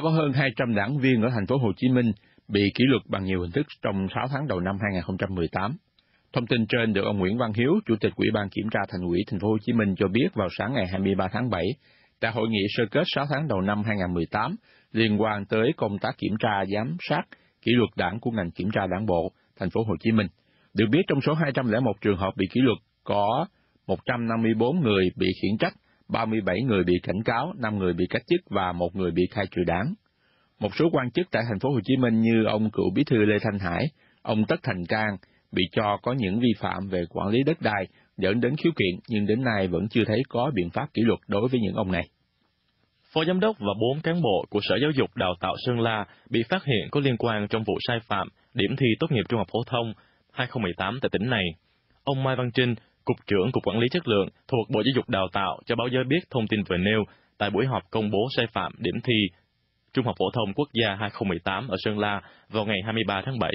có hơn 200 đảng viên ở thành phố Hồ Chí Minh bị kỷ luật bằng nhiều hình thức trong 6 tháng đầu năm 2018. Thông tin trên được ông Nguyễn Văn Hiếu, Chủ tịch Ủy ban Kiểm tra Thành ủy Thành phố Hồ Chí Minh cho biết vào sáng ngày 23 tháng 7 tại hội nghị sơ kết 6 tháng đầu năm 2018 liên quan tới công tác kiểm tra, giám sát, kỷ luật đảng của ngành kiểm tra đảng bộ Thành phố Hồ Chí Minh. Được biết trong số 201 trường hợp bị kỷ luật có 154 người bị khiển trách 37 người bị cảnh cáo, 5 người bị cách chức và một người bị khai trừ đảng. Một số quan chức tại thành phố Hồ Chí Minh như ông cựu bí thư Lê Thanh Hải, ông Tất Thành Cang bị cho có những vi phạm về quản lý đất đai dẫn đến khiếu kiện nhưng đến nay vẫn chưa thấy có biện pháp kỷ luật đối với những ông này. Phó giám đốc và bốn cán bộ của Sở Giáo dục Đào tạo Sơn La bị phát hiện có liên quan trong vụ sai phạm điểm thi tốt nghiệp trung học phổ thông 2018 tại tỉnh này. Ông Mai Văn Trinh, Cục trưởng Cục Quản lý Chất lượng thuộc Bộ Giáo dục Đào tạo cho báo giới biết thông tin vừa nêu tại buổi họp công bố sai phạm điểm thi Trung học Phổ thông Quốc gia 2018 ở Sơn La vào ngày 23 tháng 7.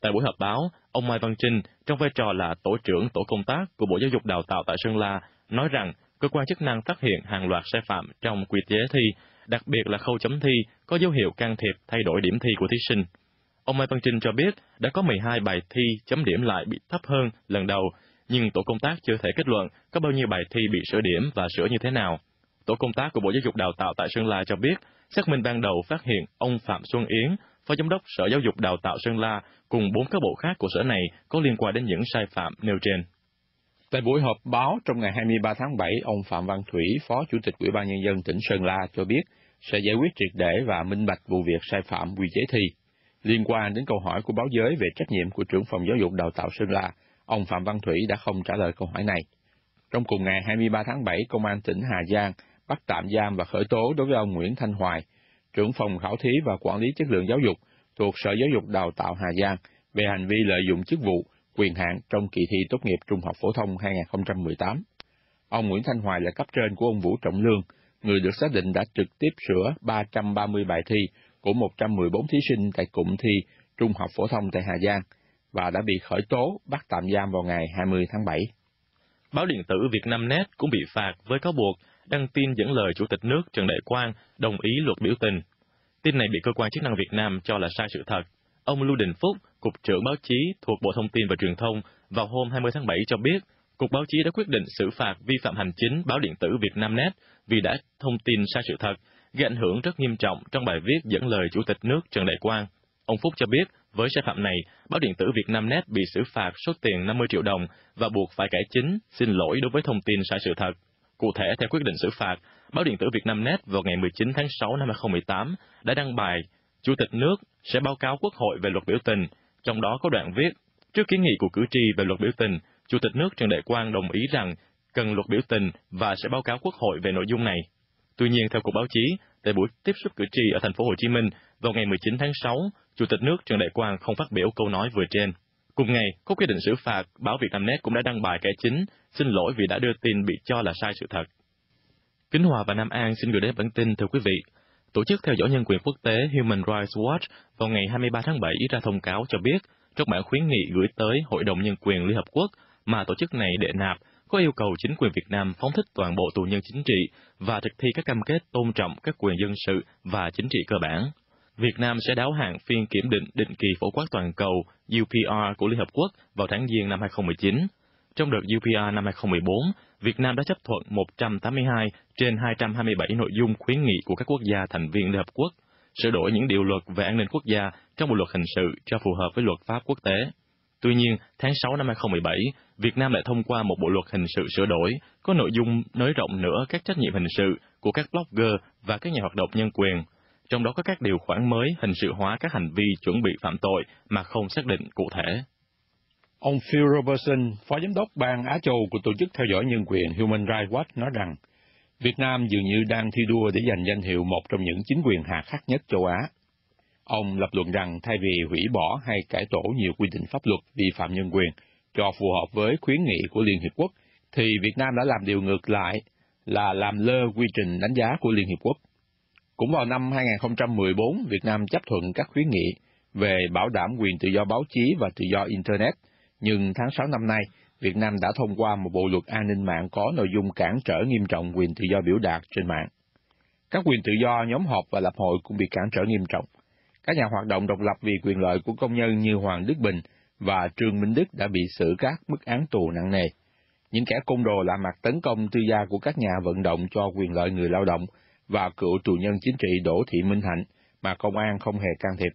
Tại buổi họp báo, ông Mai Văn Trinh, trong vai trò là tổ trưởng tổ công tác của Bộ Giáo dục Đào tạo tại Sơn La, nói rằng cơ quan chức năng phát hiện hàng loạt sai phạm trong quy chế thi, đặc biệt là khâu chấm thi có dấu hiệu can thiệp thay đổi điểm thi của thí sinh. Ông Mai Văn Trinh cho biết đã có 12 bài thi chấm điểm lại bị thấp hơn lần đầu nhưng tổ công tác chưa thể kết luận có bao nhiêu bài thi bị sửa điểm và sửa như thế nào. Tổ công tác của Bộ Giáo dục Đào tạo tại Sơn La cho biết, xác minh ban đầu phát hiện ông Phạm Xuân Yến, Phó Giám đốc Sở Giáo dục Đào tạo Sơn La cùng bốn cán bộ khác của sở này có liên quan đến những sai phạm nêu trên. Tại buổi họp báo trong ngày 23 tháng 7, ông Phạm Văn Thủy, Phó Chủ tịch Ủy ban Nhân dân tỉnh Sơn La cho biết sẽ giải quyết triệt để và minh bạch vụ việc sai phạm quy chế thi. Liên quan đến câu hỏi của báo giới về trách nhiệm của trưởng phòng giáo dục đào tạo Sơn La, Ông Phạm Văn Thủy đã không trả lời câu hỏi này. Trong cùng ngày 23 tháng 7, Công an tỉnh Hà Giang bắt tạm giam và khởi tố đối với ông Nguyễn Thanh Hoài, trưởng phòng khảo thí và quản lý chất lượng giáo dục thuộc Sở Giáo dục Đào tạo Hà Giang về hành vi lợi dụng chức vụ, quyền hạn trong kỳ thi tốt nghiệp trung học phổ thông 2018. Ông Nguyễn Thanh Hoài là cấp trên của ông Vũ Trọng Lương, người được xác định đã trực tiếp sửa 330 bài thi của 114 thí sinh tại cụm thi Trung học phổ thông tại Hà Giang và đã bị khởi tố bắt tạm giam vào ngày 20 tháng 7. Báo điện tử Việt Nam Net cũng bị phạt với cáo buộc đăng tin dẫn lời Chủ tịch nước Trần Đại Quang đồng ý luật biểu tình. Tin này bị cơ quan chức năng Việt Nam cho là sai sự thật. Ông Lưu Đình Phúc, Cục trưởng Báo chí thuộc Bộ Thông tin và Truyền thông, vào hôm 20 tháng 7 cho biết, Cục Báo chí đã quyết định xử phạt vi phạm hành chính báo điện tử Việt Nam Net vì đã thông tin sai sự thật, gây ảnh hưởng rất nghiêm trọng trong bài viết dẫn lời Chủ tịch nước Trần Đại Quang. Ông Phúc cho biết với sai phạm này, báo điện tử Việt Nam Net bị xử phạt số tiền 50 triệu đồng và buộc phải cải chính, xin lỗi đối với thông tin sai sự thật. Cụ thể, theo quyết định xử phạt, báo điện tử Việt Nam Net vào ngày 19 tháng 6 năm 2018 đã đăng bài Chủ tịch nước sẽ báo cáo Quốc hội về luật biểu tình, trong đó có đoạn viết Trước kiến nghị của cử tri về luật biểu tình, Chủ tịch nước Trần Đại Quang đồng ý rằng cần luật biểu tình và sẽ báo cáo Quốc hội về nội dung này. Tuy nhiên, theo Cục Báo chí, tại buổi tiếp xúc cử tri ở thành phố Hồ Chí Minh, vào ngày 19 tháng 6, Chủ tịch nước Trần Đại Quang không phát biểu câu nói vừa trên. Cùng ngày, có quyết định xử phạt, báo Vietnamnet cũng đã đăng bài kẻ chính, xin lỗi vì đã đưa tin bị cho là sai sự thật. Kính Hòa và Nam An xin gửi đến bản tin thưa quý vị. Tổ chức theo dõi nhân quyền quốc tế Human Rights Watch vào ngày 23 tháng 7 ra thông cáo cho biết, trong bản khuyến nghị gửi tới Hội đồng Nhân quyền Liên Hợp Quốc mà tổ chức này đệ nạp, có yêu cầu chính quyền Việt Nam phóng thích toàn bộ tù nhân chính trị và thực thi các cam kết tôn trọng các quyền dân sự và chính trị cơ bản. Việt Nam sẽ đáo hạn phiên kiểm định định kỳ phổ quát toàn cầu UPR của Liên Hợp Quốc vào tháng Giêng năm 2019. Trong đợt UPR năm 2014, Việt Nam đã chấp thuận 182 trên 227 nội dung khuyến nghị của các quốc gia thành viên Liên Hợp Quốc, sửa đổi những điều luật về an ninh quốc gia trong bộ luật hình sự cho phù hợp với luật pháp quốc tế. Tuy nhiên, tháng 6 năm 2017, Việt Nam lại thông qua một bộ luật hình sự sửa đổi có nội dung nới rộng nữa các trách nhiệm hình sự của các blogger và các nhà hoạt động nhân quyền trong đó có các điều khoản mới hình sự hóa các hành vi chuẩn bị phạm tội mà không xác định cụ thể. Ông Phil Robertson, Phó Giám đốc bang Á Châu của Tổ chức Theo dõi Nhân quyền Human Rights Watch nói rằng, Việt Nam dường như đang thi đua để giành danh hiệu một trong những chính quyền hà khắc nhất châu Á. Ông lập luận rằng thay vì hủy bỏ hay cải tổ nhiều quy định pháp luật vi phạm nhân quyền cho phù hợp với khuyến nghị của Liên Hiệp Quốc, thì Việt Nam đã làm điều ngược lại là làm lơ quy trình đánh giá của Liên Hiệp Quốc. Cũng vào năm 2014, Việt Nam chấp thuận các khuyến nghị về bảo đảm quyền tự do báo chí và tự do Internet, nhưng tháng 6 năm nay, Việt Nam đã thông qua một bộ luật an ninh mạng có nội dung cản trở nghiêm trọng quyền tự do biểu đạt trên mạng. Các quyền tự do nhóm họp và lập hội cũng bị cản trở nghiêm trọng. Các nhà hoạt động độc lập vì quyền lợi của công nhân như Hoàng Đức Bình và Trương Minh Đức đã bị xử các mức án tù nặng nề. Những kẻ côn đồ lạ mặt tấn công tư gia của các nhà vận động cho quyền lợi người lao động và cựu tù nhân chính trị Đỗ Thị Minh Hạnh mà công an không hề can thiệp.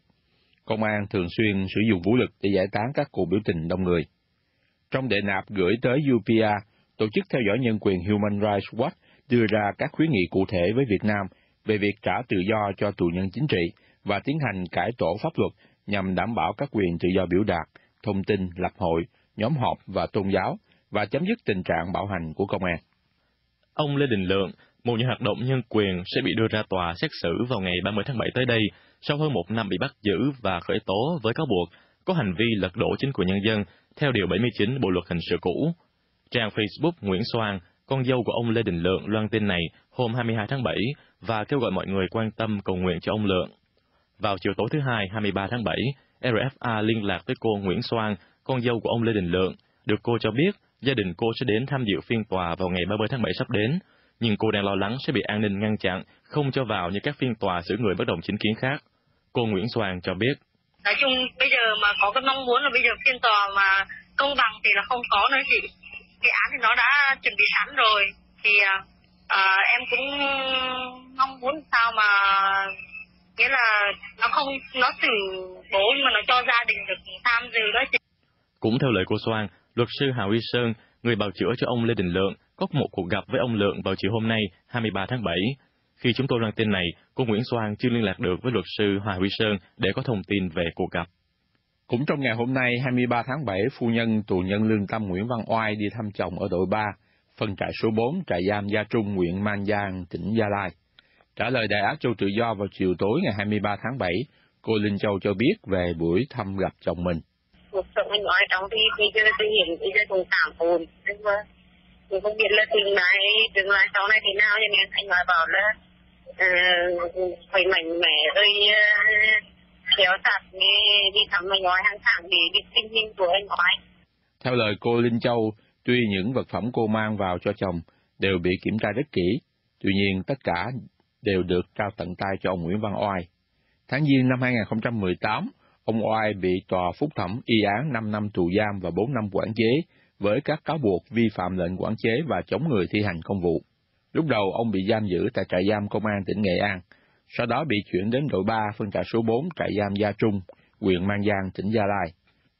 Công an thường xuyên sử dụng vũ lực để giải tán các cuộc biểu tình đông người. Trong đệ nạp gửi tới UPR, tổ chức theo dõi nhân quyền Human Rights Watch đưa ra các khuyến nghị cụ thể với Việt Nam về việc trả tự do cho tù nhân chính trị và tiến hành cải tổ pháp luật nhằm đảm bảo các quyền tự do biểu đạt, thông tin, lập hội, nhóm họp và tôn giáo, và chấm dứt tình trạng bạo hành của công an. Ông Lê Đình Lượng, một nhà hoạt động nhân quyền sẽ bị đưa ra tòa xét xử vào ngày 30 tháng 7 tới đây, sau hơn một năm bị bắt giữ và khởi tố với cáo buộc có hành vi lật đổ chính quyền nhân dân theo Điều 79 Bộ Luật Hình sự cũ. Trang Facebook Nguyễn Soan, con dâu của ông Lê Đình Lượng loan tin này hôm 22 tháng 7 và kêu gọi mọi người quan tâm cầu nguyện cho ông Lượng. Vào chiều tối thứ Hai 23 tháng 7, RFA liên lạc với cô Nguyễn Soan, con dâu của ông Lê Đình Lượng, được cô cho biết gia đình cô sẽ đến tham dự phiên tòa vào ngày 30 tháng 7 sắp đến, nhưng cô đang lo lắng sẽ bị an ninh ngăn chặn, không cho vào như các phiên tòa xử người bất đồng chính kiến khác. Cô Nguyễn Soàn cho biết. Nói chung bây giờ mà có cái mong muốn là bây giờ phiên tòa mà công bằng thì là không có nữa chị. Cái án thì nó đã chuẩn bị sẵn rồi, thì à, à em cũng mong muốn sao mà nghĩa là nó không nó xử bố mà nó cho gia đình được tham dự đó chị. Cũng theo lời cô Soan, luật sư Hà Huy Sơn, người bào chữa cho ông Lê Đình Lượng có một cuộc gặp với ông Lượng vào chiều hôm nay, 23 tháng 7. Khi chúng tôi đăng tin này, cô Nguyễn Soan chưa liên lạc được với luật sư Hòa Huy Sơn để có thông tin về cuộc gặp. Cũng trong ngày hôm nay, 23 tháng 7, phu nhân tù nhân lương tâm Nguyễn Văn Oai đi thăm chồng ở đội 3, phân trại số 4, trại giam Gia Trung, huyện Mang Giang, tỉnh Gia Lai. Trả lời Đại Á Châu Tự Do vào chiều tối ngày 23 tháng 7, cô Linh Châu cho biết về buổi thăm gặp chồng mình. Một sự anh oai trong thì bây giờ thì hiện bây giờ cũng cảm ơn tôi không biết là tương lai tương lai sau này thế nào nhưng mà anh nói bảo là uh, ờ, phải mạnh mẽ rồi uh, ờ, kéo sạp đi đi thăm anh nói hàng tháng để biết tình hình của anh nói. Theo lời cô Linh Châu, tuy những vật phẩm cô mang vào cho chồng đều bị kiểm tra rất kỹ, tuy nhiên tất cả đều được trao tận tay cho ông Nguyễn Văn Oai. Tháng Giêng năm 2018, ông Oai bị tòa phúc thẩm y án 5 năm tù giam và 4 năm quản chế với các cáo buộc vi phạm lệnh quản chế và chống người thi hành công vụ. Lúc đầu ông bị giam giữ tại trại giam công an tỉnh Nghệ An, sau đó bị chuyển đến đội 3 phân trại số 4 trại giam Gia Trung, huyện Mang Giang, tỉnh Gia Lai.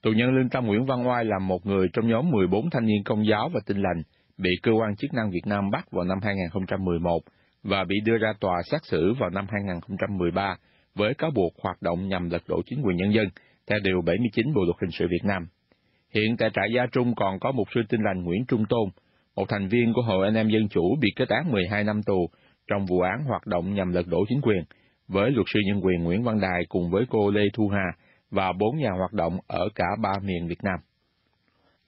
Tù nhân lương tâm Nguyễn Văn Oai là một người trong nhóm 14 thanh niên công giáo và tinh lành bị cơ quan chức năng Việt Nam bắt vào năm 2011 và bị đưa ra tòa xét xử vào năm 2013 với cáo buộc hoạt động nhằm lật đổ chính quyền nhân dân theo Điều 79 Bộ Luật Hình sự Việt Nam Hiện tại trại Gia Trung còn có một sư tinh lành Nguyễn Trung Tôn, một thành viên của Hội Anh em Dân Chủ bị kết án 12 năm tù trong vụ án hoạt động nhằm lật đổ chính quyền, với luật sư nhân quyền Nguyễn Văn Đài cùng với cô Lê Thu Hà và bốn nhà hoạt động ở cả ba miền Việt Nam.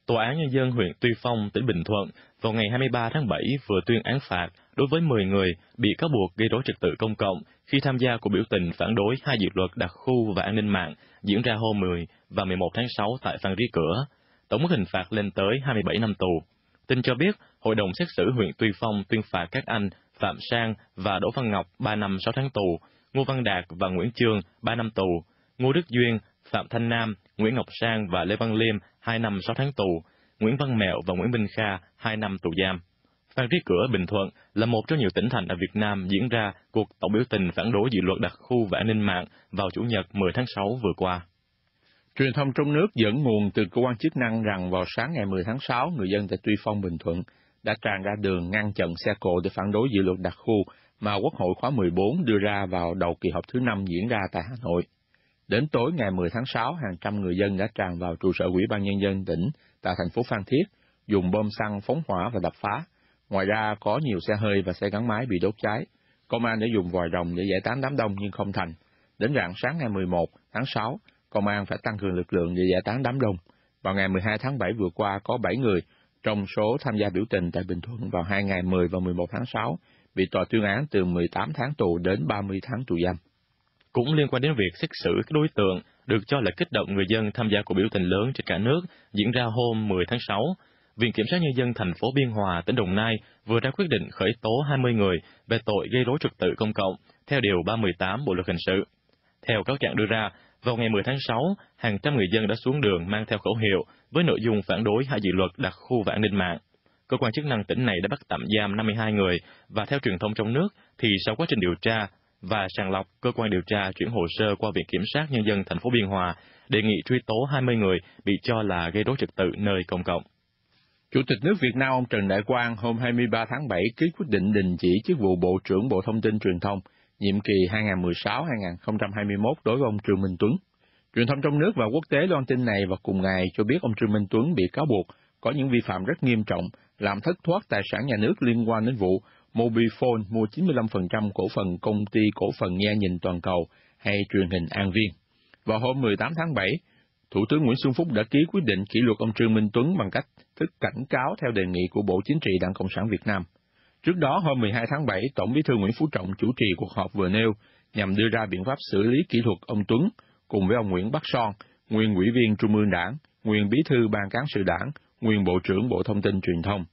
Tòa án Nhân dân huyện Tuy Phong, tỉnh Bình Thuận vào ngày 23 tháng 7 vừa tuyên án phạt đối với 10 người bị cáo buộc gây rối trật tự công cộng khi tham gia cuộc biểu tình phản đối hai dự luật đặc khu và an ninh mạng diễn ra hôm 10 và 11 tháng 6 tại Phan Rí Cửa tổng hình phạt lên tới 27 năm tù. Tin cho biết, Hội đồng xét xử huyện Tuy Phong tuyên phạt các anh Phạm Sang và Đỗ Văn Ngọc 3 năm 6 tháng tù, Ngô Văn Đạt và Nguyễn Trương 3 năm tù, Ngô Đức Duyên, Phạm Thanh Nam, Nguyễn Ngọc Sang và Lê Văn Liêm 2 năm 6 tháng tù, Nguyễn Văn Mẹo và Nguyễn Minh Kha 2 năm tù giam. Phan Rí Cửa, Bình Thuận là một trong nhiều tỉnh thành ở Việt Nam diễn ra cuộc tổng biểu tình phản đối dự luật đặc khu và an ninh mạng vào Chủ nhật 10 tháng 6 vừa qua. Truyền thông trong nước dẫn nguồn từ cơ quan chức năng rằng vào sáng ngày 10 tháng 6, người dân tại Tuy Phong, Bình Thuận đã tràn ra đường ngăn chặn xe cộ để phản đối dự luật đặc khu mà Quốc hội khóa 14 đưa ra vào đầu kỳ họp thứ năm diễn ra tại Hà Nội. Đến tối ngày 10 tháng 6, hàng trăm người dân đã tràn vào trụ sở Ủy ban Nhân dân tỉnh tại thành phố Phan Thiết, dùng bom xăng phóng hỏa và đập phá. Ngoài ra, có nhiều xe hơi và xe gắn máy bị đốt cháy. Công an đã dùng vòi rồng để giải tán đám đông nhưng không thành. Đến rạng sáng ngày 11 tháng 6, công an phải tăng cường lực lượng để giải tán đám đông. Vào ngày 12 tháng 7 vừa qua có 7 người trong số tham gia biểu tình tại Bình Thuận vào hai ngày 10 và 11 tháng 6 bị tòa tuyên án từ 18 tháng tù đến 30 tháng tù giam. Cũng liên quan đến việc xét xử các đối tượng được cho là kích động người dân tham gia cuộc biểu tình lớn trên cả nước diễn ra hôm 10 tháng 6, Viện Kiểm sát Nhân dân thành phố Biên Hòa, tỉnh Đồng Nai vừa ra quyết định khởi tố 20 người về tội gây rối trật tự công cộng theo Điều 318 Bộ Luật Hình sự. Theo cáo trạng đưa ra, vào ngày 10 tháng 6, hàng trăm người dân đã xuống đường mang theo khẩu hiệu với nội dung phản đối hai dự luật đặc khu và an ninh mạng. Cơ quan chức năng tỉnh này đã bắt tạm giam 52 người và theo truyền thông trong nước thì sau quá trình điều tra và sàng lọc, cơ quan điều tra chuyển hồ sơ qua Viện Kiểm sát Nhân dân thành phố Biên Hòa đề nghị truy tố 20 người bị cho là gây rối trật tự nơi công cộng. Chủ tịch nước Việt Nam ông Trần Đại Quang hôm 23 tháng 7 ký quyết định đình chỉ chức vụ Bộ trưởng Bộ Thông tin Truyền thông nhiệm kỳ 2016-2021 đối với ông Trương Minh Tuấn. Truyền thông trong nước và quốc tế loan tin này và cùng ngày cho biết ông Trương Minh Tuấn bị cáo buộc có những vi phạm rất nghiêm trọng, làm thất thoát tài sản nhà nước liên quan đến vụ Mobifone mua 95% cổ phần công ty cổ phần nghe nhìn toàn cầu hay truyền hình An Viên. Vào hôm 18 tháng 7, Thủ tướng Nguyễn Xuân Phúc đã ký quyết định kỷ luật ông Trương Minh Tuấn bằng cách thức cảnh cáo theo đề nghị của Bộ Chính trị Đảng Cộng sản Việt Nam. Trước đó, hôm 12 tháng 7, Tổng bí thư Nguyễn Phú Trọng chủ trì cuộc họp vừa nêu nhằm đưa ra biện pháp xử lý kỹ thuật ông Tuấn cùng với ông Nguyễn Bắc Son, nguyên ủy viên Trung ương Đảng, nguyên bí thư Ban cán sự Đảng, nguyên Bộ trưởng Bộ Thông tin Truyền thông.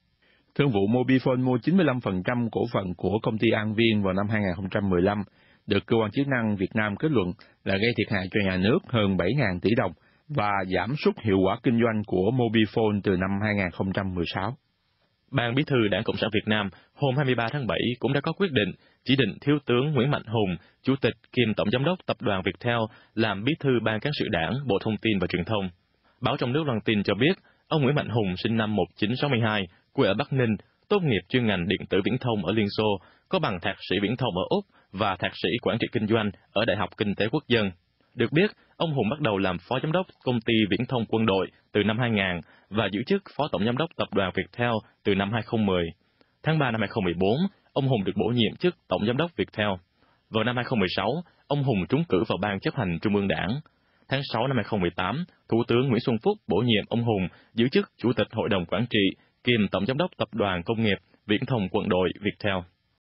Thương vụ Mobifone mua 95% cổ phần của công ty An Viên vào năm 2015, được cơ quan chức năng Việt Nam kết luận là gây thiệt hại cho nhà nước hơn 7.000 tỷ đồng và giảm sút hiệu quả kinh doanh của Mobifone từ năm 2016. Ban Bí thư Đảng Cộng sản Việt Nam hôm 23 tháng 7 cũng đã có quyết định chỉ định Thiếu tướng Nguyễn Mạnh Hùng, Chủ tịch kiêm Tổng Giám đốc Tập đoàn Viettel làm Bí thư Ban Cán sự Đảng, Bộ Thông tin và Truyền thông. Báo trong nước loan tin cho biết, ông Nguyễn Mạnh Hùng sinh năm 1962, quê ở Bắc Ninh, tốt nghiệp chuyên ngành điện tử viễn thông ở Liên Xô, có bằng thạc sĩ viễn thông ở Úc và thạc sĩ quản trị kinh doanh ở Đại học Kinh tế Quốc dân. Được biết, ông Hùng bắt đầu làm phó giám đốc công ty viễn thông quân đội từ năm 2000 và giữ chức phó tổng giám đốc tập đoàn Viettel từ năm 2010. Tháng 3 năm 2014, ông Hùng được bổ nhiệm chức tổng giám đốc Viettel. Vào năm 2016, ông Hùng trúng cử vào ban chấp hành Trung ương Đảng. Tháng 6 năm 2018, Thủ tướng Nguyễn Xuân Phúc bổ nhiệm ông Hùng giữ chức Chủ tịch Hội đồng Quản trị kiêm Tổng Giám đốc Tập đoàn Công nghiệp Viễn thông Quân đội Viettel.